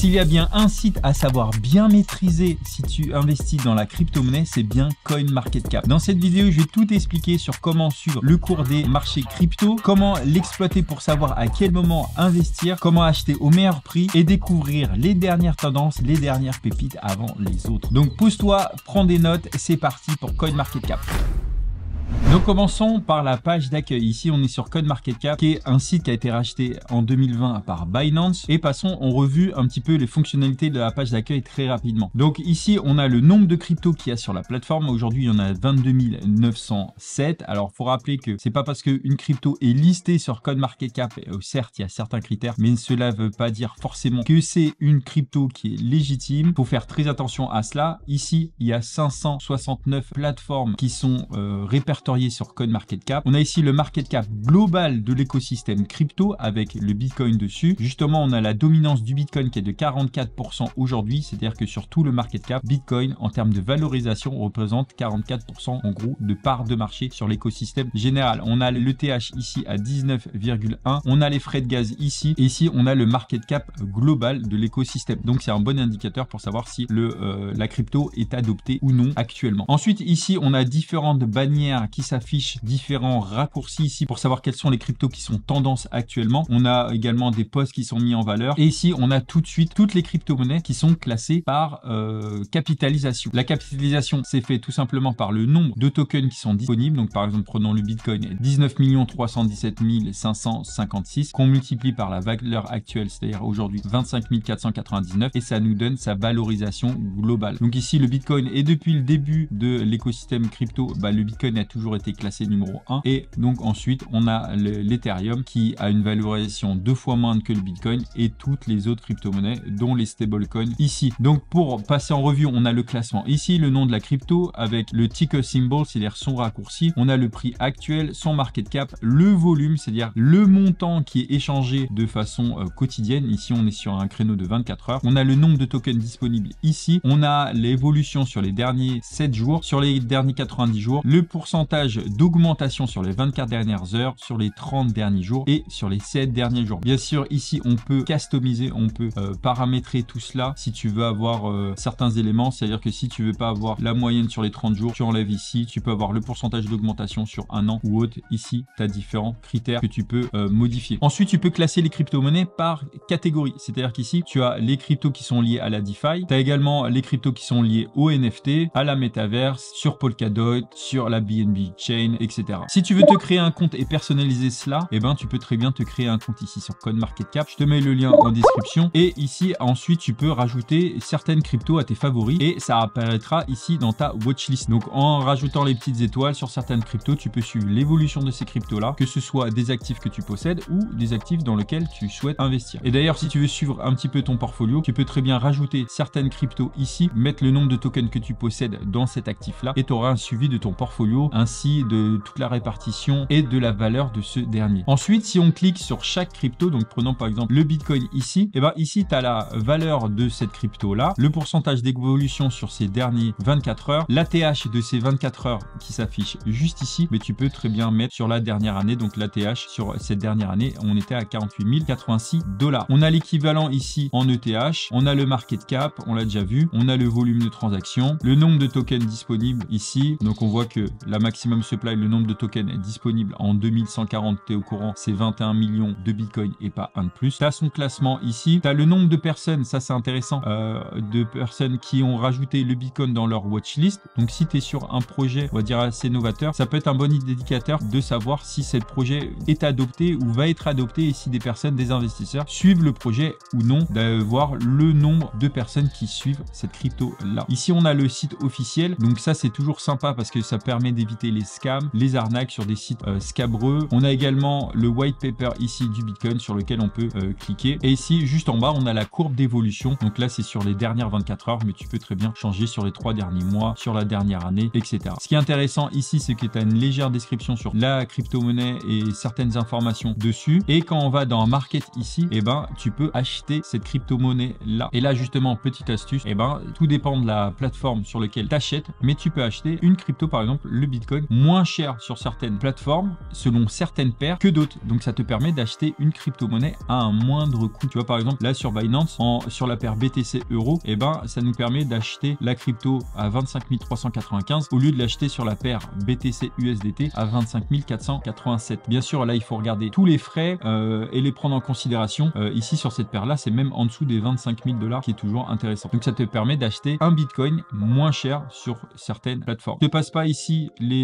S'il y a bien un site à savoir bien maîtriser si tu investis dans la crypto-monnaie, c'est bien CoinMarketCap. Dans cette vidéo, je vais tout expliquer sur comment suivre le cours des marchés crypto, comment l'exploiter pour savoir à quel moment investir, comment acheter au meilleur prix et découvrir les dernières tendances, les dernières pépites avant les autres. Donc pousse toi prends des notes, c'est parti pour CoinMarketCap. Donc, commençons par la page d'accueil. Ici, on est sur Cap, qui est un site qui a été racheté en 2020 par Binance. Et passons en revue un petit peu les fonctionnalités de la page d'accueil très rapidement. Donc ici, on a le nombre de cryptos qu'il y a sur la plateforme. Aujourd'hui, il y en a 22 907. Alors, il faut rappeler que c'est pas parce qu'une crypto est listée sur Market Cap, euh, certes, il y a certains critères, mais cela ne veut pas dire forcément que c'est une crypto qui est légitime. Il Faut faire très attention à cela. Ici, il y a 569 plateformes qui sont euh, répertoriées code sur cap On a ici le market cap global de l'écosystème crypto avec le Bitcoin dessus. Justement, on a la dominance du Bitcoin qui est de 44% aujourd'hui, c'est-à-dire que sur tout le market cap, Bitcoin en termes de valorisation représente 44% en gros de part de marché sur l'écosystème général. On a le TH ici à 19,1, on a les frais de gaz ici, et ici on a le market cap global de l'écosystème. Donc c'est un bon indicateur pour savoir si le, euh, la crypto est adoptée ou non actuellement. Ensuite ici on a différentes bannières qui s'affiche différents raccourcis ici pour savoir quels sont les cryptos qui sont tendance actuellement. On a également des postes qui sont mis en valeur. Et ici, on a tout de suite toutes les crypto-monnaies qui sont classées par euh, capitalisation. La capitalisation, c'est fait tout simplement par le nombre de tokens qui sont disponibles. Donc, par exemple, prenons le Bitcoin, 19 317 556, qu'on multiplie par la valeur actuelle, c'est-à-dire aujourd'hui 25 499, et ça nous donne sa valorisation globale. Donc ici, le Bitcoin est depuis le début de l'écosystème crypto, bah, le Bitcoin est toujours été classé numéro 1. Et donc ensuite, on a l'Ethereum qui a une valorisation deux fois moindre que le Bitcoin et toutes les autres crypto-monnaies, dont les stablecoins ici. Donc pour passer en revue, on a le classement ici, le nom de la crypto avec le ticker symbol, c'est-à-dire son raccourci. On a le prix actuel, son market cap, le volume, c'est-à-dire le montant qui est échangé de façon euh, quotidienne. Ici, on est sur un créneau de 24 heures. On a le nombre de tokens disponibles ici. On a l'évolution sur les derniers 7 jours, sur les derniers 90 jours, le pourcentage d'augmentation sur les 24 dernières heures, sur les 30 derniers jours et sur les 7 derniers jours. Bien sûr, ici, on peut customiser, on peut euh, paramétrer tout cela si tu veux avoir euh, certains éléments. C'est-à-dire que si tu veux pas avoir la moyenne sur les 30 jours, tu enlèves ici. Tu peux avoir le pourcentage d'augmentation sur un an ou autre. Ici, tu as différents critères que tu peux euh, modifier. Ensuite, tu peux classer les crypto-monnaies par catégorie. C'est-à-dire qu'ici, tu as les cryptos qui sont liés à la DeFi. Tu as également les cryptos qui sont liés au NFT, à la Metaverse, sur Polkadot, sur la BNB Big Chain, etc. Si tu veux te créer un compte et personnaliser cela, eh ben, tu peux très bien te créer un compte ici sur CoinMarketCap. Je te mets le lien en description. Et ici, ensuite, tu peux rajouter certaines cryptos à tes favoris et ça apparaîtra ici dans ta watchlist. Donc, en rajoutant les petites étoiles sur certaines cryptos, tu peux suivre l'évolution de ces cryptos-là, que ce soit des actifs que tu possèdes ou des actifs dans lesquels tu souhaites investir. Et d'ailleurs, si tu veux suivre un petit peu ton portfolio, tu peux très bien rajouter certaines cryptos ici, mettre le nombre de tokens que tu possèdes dans cet actif-là et tu auras un suivi de ton portfolio, ainsi de toute la répartition et de la valeur de ce dernier. Ensuite, si on clique sur chaque crypto, donc prenons par exemple le Bitcoin ici, et eh ben ici, tu as la valeur de cette crypto-là, le pourcentage d'évolution sur ces derniers 24 heures, l'ATH de ces 24 heures qui s'affiche juste ici, mais tu peux très bien mettre sur la dernière année, donc l'ATH sur cette dernière année, on était à 48 086 dollars. On a l'équivalent ici en ETH, on a le market cap, on l'a déjà vu, on a le volume de transactions le nombre de tokens disponibles ici, donc on voit que la maximum supply, le nombre de tokens disponible en 2140, tu es au courant, c'est 21 millions de Bitcoin et pas un de plus. Tu son classement ici, tu as le nombre de personnes, ça c'est intéressant, euh, de personnes qui ont rajouté le Bitcoin dans leur watchlist. Donc si tu es sur un projet, on va dire assez novateur, ça peut être un bon indicateur de savoir si ce projet est adopté ou va être adopté et si des personnes, des investisseurs suivent le projet ou non, d'avoir le nombre de personnes qui suivent cette crypto là. Ici on a le site officiel, donc ça c'est toujours sympa parce que ça permet d'éviter les scams, les arnaques sur des sites euh, scabreux. On a également le white paper ici du Bitcoin sur lequel on peut euh, cliquer. Et ici, juste en bas, on a la courbe d'évolution. Donc là, c'est sur les dernières 24 heures, mais tu peux très bien changer sur les trois derniers mois, sur la dernière année, etc. Ce qui est intéressant ici, c'est que tu as une légère description sur la crypto-monnaie et certaines informations dessus. Et quand on va dans Market ici, et eh ben, tu peux acheter cette crypto-monnaie là. Et là, justement, petite astuce, et eh ben, tout dépend de la plateforme sur laquelle tu achètes, mais tu peux acheter une crypto, par exemple, le Bitcoin moins cher sur certaines plateformes selon certaines paires que d'autres. Donc ça te permet d'acheter une crypto-monnaie à un moindre coût. Tu vois, par exemple, là sur Binance, en, sur la paire BTC Euro, et eh ben ça nous permet d'acheter la crypto à 25 395 au lieu de l'acheter sur la paire BTC USDT à 25 487. Bien sûr, là il faut regarder tous les frais euh, et les prendre en considération. Euh, ici sur cette paire là, c'est même en dessous des 25 000 dollars qui est toujours intéressant. Donc ça te permet d'acheter un Bitcoin moins cher sur certaines plateformes. Je te passe pas ici les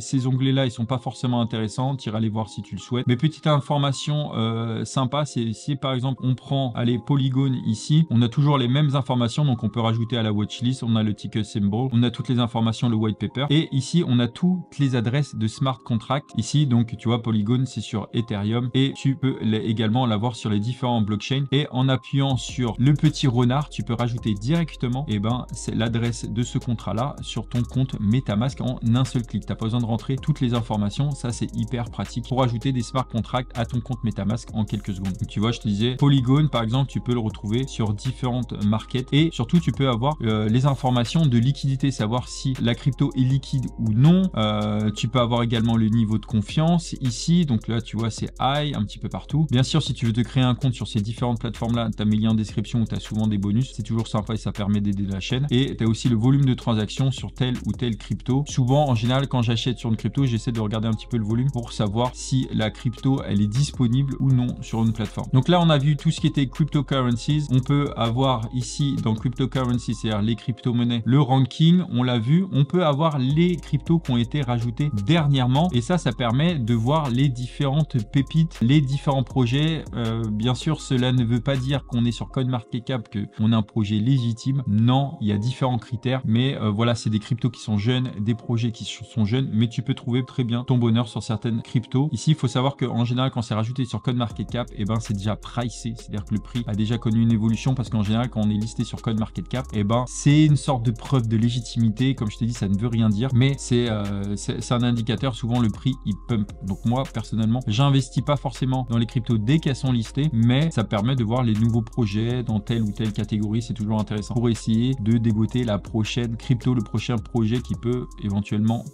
ces, onglets-là, ils sont pas forcément intéressants. Tu iras les voir si tu le souhaites. Mais petite information euh, sympa, c'est si par exemple on prend les polygones ici, on a toujours les mêmes informations. Donc on peut rajouter à la watchlist, on a le ticket symbol, on a toutes les informations, le white paper. Et ici, on a toutes les adresses de smart contract. Ici, donc tu vois, polygone c'est sur Ethereum. Et tu peux également l'avoir sur les différents blockchains. Et en appuyant sur le petit renard, tu peux rajouter directement et eh ben, c'est l'adresse de ce contrat-là sur ton compte MetaMask en un seul T'as pas besoin de rentrer toutes les informations. Ça, c'est hyper pratique pour ajouter des smart contracts à ton compte MetaMask en quelques secondes. Donc, tu vois, je te disais, Polygon, par exemple, tu peux le retrouver sur différentes markets et surtout, tu peux avoir euh, les informations de liquidité, savoir si la crypto est liquide ou non. Euh, tu peux avoir également le niveau de confiance ici. Donc là, tu vois, c'est high un petit peu partout. Bien sûr, si tu veux te créer un compte sur ces différentes plateformes-là, tu as mes liens en description où tu as souvent des bonus. C'est toujours sympa et ça permet d'aider la chaîne. Et tu as aussi le volume de transactions sur telle ou telle crypto. Souvent, en général, quand j'achète sur une crypto, j'essaie de regarder un petit peu le volume pour savoir si la crypto, elle est disponible ou non sur une plateforme. Donc là, on a vu tout ce qui était cryptocurrencies. On peut avoir ici dans cryptocurrencies, c'est-à-dire les crypto-monnaies, le ranking, on l'a vu. On peut avoir les cryptos qui ont été rajoutés dernièrement. Et ça, ça permet de voir les différentes pépites, les différents projets. Euh, bien sûr, cela ne veut pas dire qu'on est sur CoinMarketCap, qu'on a un projet légitime. Non, il y a différents critères. Mais euh, voilà, c'est des cryptos qui sont jeunes, des projets qui sont sont jeunes, mais tu peux trouver très bien ton bonheur sur certaines cryptos. Ici, il faut savoir qu'en général, quand c'est rajouté sur Cap, et eh ben, c'est déjà pricé. C'est-à-dire que le prix a déjà connu une évolution parce qu'en général, quand on est listé sur CodeMarketCap, et eh ben, c'est une sorte de preuve de légitimité. Comme je t'ai dit, ça ne veut rien dire, mais c'est euh, un indicateur. Souvent, le prix, il pump. Donc moi, personnellement, j'investis pas forcément dans les cryptos dès qu'elles sont listées, mais ça permet de voir les nouveaux projets dans telle ou telle catégorie. C'est toujours intéressant pour essayer de dégoter la prochaine crypto, le prochain projet qui peut éventuellement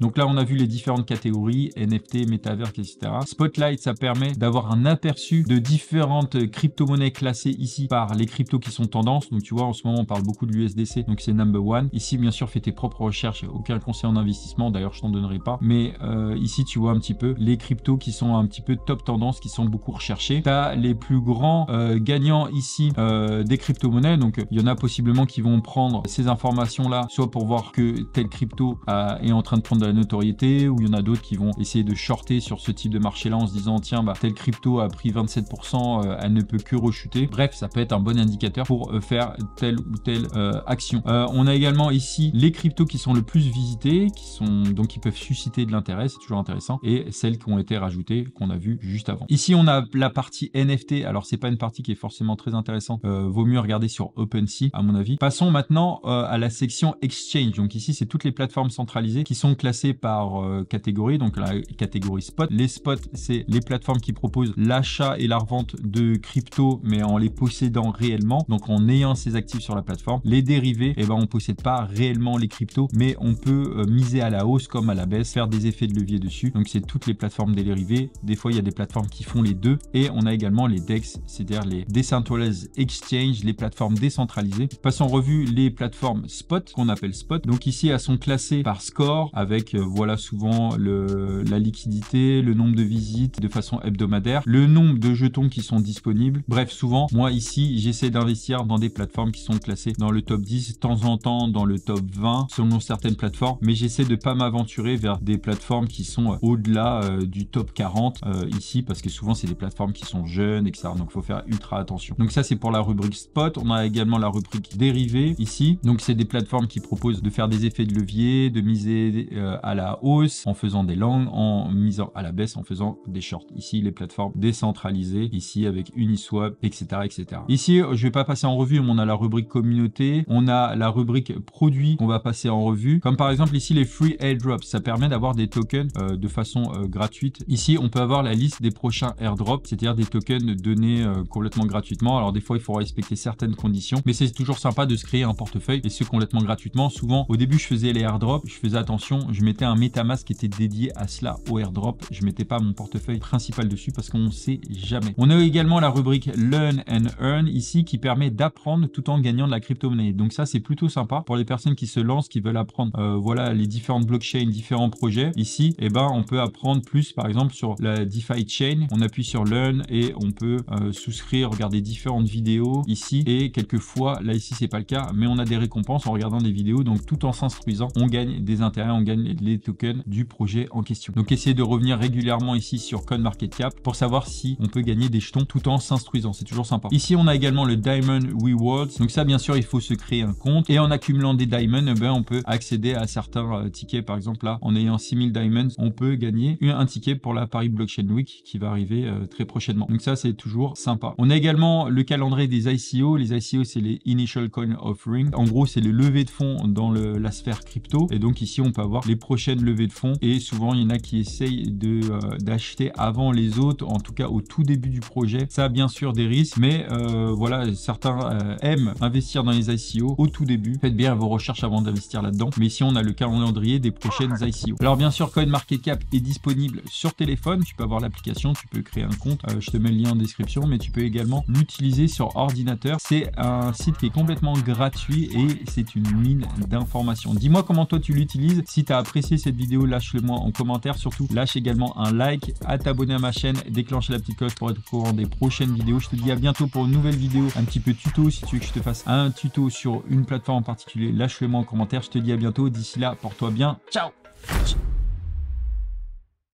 donc là, on a vu les différentes catégories, NFT, Metaverse, etc. Spotlight, ça permet d'avoir un aperçu de différentes crypto-monnaies classées ici par les cryptos qui sont tendances. Donc tu vois, en ce moment, on parle beaucoup de l'USDC, donc c'est number one. Ici, bien sûr, fais tes propres recherches, aucun conseil en investissement, d'ailleurs, je t'en donnerai pas. Mais euh, ici, tu vois un petit peu les cryptos qui sont un petit peu top tendance, qui sont beaucoup recherchés. Tu as les plus grands euh, gagnants ici euh, des crypto-monnaies. Donc il y en a possiblement qui vont prendre ces informations-là, soit pour voir que telle crypto est en train de prendre de la notoriété, ou il y en a d'autres qui vont essayer de shorter sur ce type de marché-là en se disant tiens, bah, telle crypto a pris 27%, euh, elle ne peut que rechuter. Bref, ça peut être un bon indicateur pour euh, faire telle ou telle euh, action. on a également ici les cryptos qui sont le plus visités, qui sont donc qui peuvent susciter de l'intérêt, c'est toujours intéressant, et celles qui ont été rajoutées qu'on a vu juste avant. Ici, on a la partie NFT. Alors, c'est pas une partie qui est forcément très intéressante. vaut mieux regarder sur OpenSea, à mon avis. Passons maintenant à la section Exchange. Donc ici, c'est toutes les plateformes centralisées qui sont classés par euh, catégorie, donc la catégorie spot. Les spots, c'est les plateformes qui proposent l'achat et la revente de crypto, mais en les possédant réellement, donc en ayant ces actifs sur la plateforme. Les dérivés, et eh ben, on possède pas réellement les cryptos, mais on peut euh, miser à la hausse comme à la baisse, faire des effets de levier dessus. Donc c'est toutes les plateformes des dérivés Des fois, il y a des plateformes qui font les deux. Et on a également les DEX, c'est-à-dire les Decentralized Exchange, les plateformes décentralisées. Passons en revue les plateformes spot, qu'on appelle spot. Donc ici, elles sont classées par score avec euh, voilà souvent le, la liquidité, le nombre de visites de façon hebdomadaire, le nombre de jetons qui sont disponibles. Bref, souvent, moi ici, j'essaie d'investir dans des plateformes qui sont classées dans le top 10, de temps en temps dans le top 20 selon certaines plateformes, mais j'essaie de pas m'aventurer vers des plateformes qui sont euh, au-delà euh, du top 40 ici parce que souvent c'est des plateformes qui sont jeunes, etc. Donc il faut faire ultra attention. Donc ça c'est pour la rubrique spot. On a également la rubrique dérivée ici. Donc c'est des plateformes qui proposent de faire des effets de levier, de miser euh, à la hausse en faisant des langues en misant à la baisse en faisant des shorts. Ici, les plateformes décentralisées, ici avec Uniswap, etc. etc. Ici, euh, je vais pas passer en revue, mais on a la rubrique communauté, on a la rubrique produits qu'on va passer en revue, comme par exemple ici les free airdrops. Ça permet d'avoir des tokens euh, de façon gratuite. Ici, on peut avoir la liste des prochains airdrops, c'est-à-dire des tokens donnés complètement gratuitement. Alors des fois, il faut respecter certaines conditions, mais c'est toujours sympa de se créer un portefeuille et ce complètement gratuitement. Souvent, au début, je faisais les airdrops, je faisais attention je mettais un MetaMask qui était dédié à cela, au airdrop. Je mettais pas mon portefeuille principal dessus parce qu'on ne sait jamais. On a également la rubrique Learn and Earn ici qui permet d'apprendre tout en gagnant de la crypto-monnaie. Donc ça, c'est plutôt sympa pour les personnes qui se lancent, qui veulent apprendre euh, voilà, les différentes blockchains, différents projets. Ici, et eh ben, on peut apprendre plus, par exemple, sur la DeFi Chain. On appuie sur Learn et on peut euh, souscrire, regarder différentes vidéos ici. Et quelquefois, là ici, c'est pas le cas, mais on a des récompenses en regardant des vidéos. Donc tout en s'instruisant, on gagne des intérêts, les tokens du projet en question. Donc essayez de revenir régulièrement ici sur market cap pour savoir si on peut gagner des jetons tout en s'instruisant. C'est toujours sympa. Ici, on a également le Diamond Rewards. Donc ça, bien sûr, il faut se créer un compte et en accumulant des diamonds, eh ben, on peut accéder à certains euh, tickets. Par exemple, là, en ayant 6000 diamonds, on peut gagner un ticket pour la Paris Blockchain Week qui va arriver euh, très prochainement. Donc ça, c'est toujours sympa. On a également le calendrier des ICO. Les ICO, c'est les Initial Coin Offering. En gros, c'est le levées de fonds dans la sphère crypto. Et donc ici, on peut avoir les prochaines levées de fonds. Et souvent, il y en a qui essayent euh, d'acheter avant les autres, en tout cas au tout début du projet. Ça a bien sûr des risques, mais euh, voilà, certains euh, aiment investir dans les ICO au tout début. Faites bien vos recherches avant d'investir là-dedans. Mais si on a le calendrier des prochaines ICO. Alors bien sûr, CoinMarketCap est disponible sur téléphone. Tu peux avoir l'application, tu peux créer un compte. je te mets le lien en description, mais tu peux également l'utiliser sur ordinateur. C'est un site qui est complètement gratuit et c'est une mine d'informations. Dis-moi comment toi tu l'utilises. Si tu as apprécié cette vidéo, lâche-le moi en commentaire. Surtout, lâche également un like, à t'abonner à ma chaîne, déclenche la petite cloche pour être au courant des prochaines vidéos. Je te dis à bientôt pour une nouvelle vidéo, un petit peu tuto. Si tu veux que je te fasse un tuto sur une plateforme en particulier, lâche-le moi en commentaire. Je te dis à bientôt. D'ici là, porte-toi bien. Ciao